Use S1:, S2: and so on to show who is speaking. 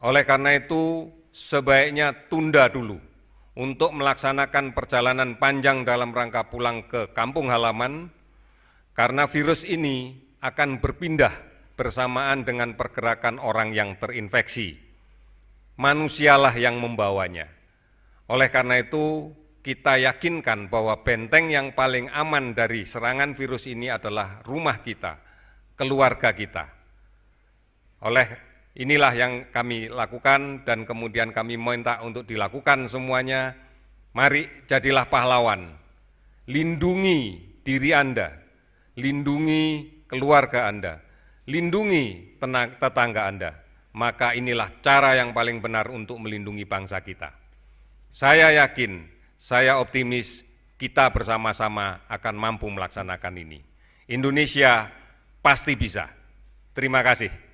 S1: Oleh karena itu, sebaiknya tunda dulu untuk melaksanakan perjalanan panjang dalam rangka pulang ke kampung halaman, karena virus ini akan berpindah bersamaan dengan pergerakan orang yang terinfeksi. Manusialah yang membawanya. Oleh karena itu, kita yakinkan bahwa benteng yang paling aman dari serangan virus ini adalah rumah kita, keluarga kita. Oleh Inilah yang kami lakukan dan kemudian kami minta untuk dilakukan semuanya. Mari jadilah pahlawan. Lindungi diri Anda, lindungi keluarga Anda, lindungi tetangga Anda. Maka inilah cara yang paling benar untuk melindungi bangsa kita. Saya yakin, saya optimis kita bersama-sama akan mampu melaksanakan ini. Indonesia pasti bisa. Terima kasih.